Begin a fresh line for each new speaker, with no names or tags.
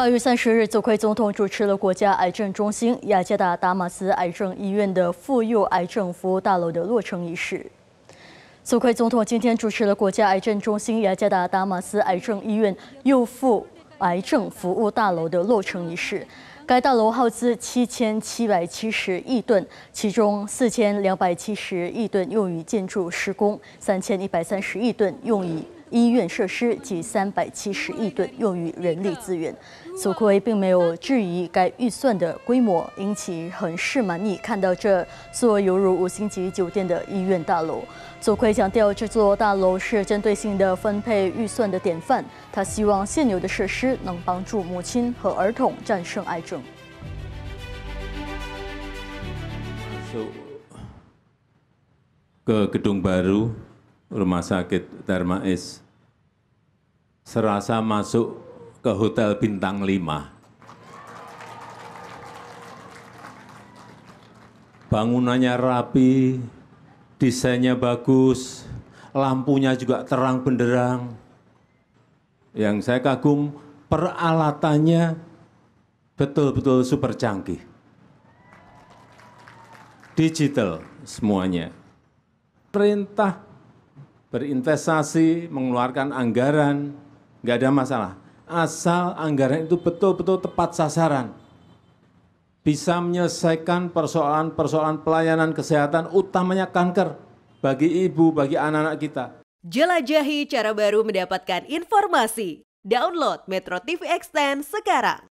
八月三十日，泽奎总统主持了国家癌症中心雅加达达马斯癌症医院的妇幼癌症服务大楼的落成仪式。泽奎总统今天主持了国家癌症中心雅加达达马斯癌症医院幼妇癌症服务大楼的落成仪式。该大楼耗资七千七百七十亿吨，其中四千两百七十亿吨用于建筑施工，三千一百三十亿吨用于。医院设施及三百七十亿吨用于人力资源。祖奎并没有质疑该预算的规模，因其很是满意看到这座犹如五星级酒店的医院大楼。祖奎强调，这座大楼是针对性的分配预算的典范。他希望现有的设施能帮助母亲和儿童战胜癌症。
到这栋新医院大楼。serasa masuk ke hotel bintang lima, Bangunannya rapi, desainnya bagus, lampunya juga terang benderang. Yang saya kagum, peralatannya betul-betul super canggih. Digital semuanya. Perintah berinvestasi, mengeluarkan anggaran, nggak ada masalah. Asal anggaran itu betul-betul tepat sasaran. Bisa menyelesaikan persoalan-persoalan pelayanan kesehatan, utamanya kanker bagi ibu, bagi anak-anak kita.
Jelajahi cara baru mendapatkan informasi. Download Metro TV Extend sekarang.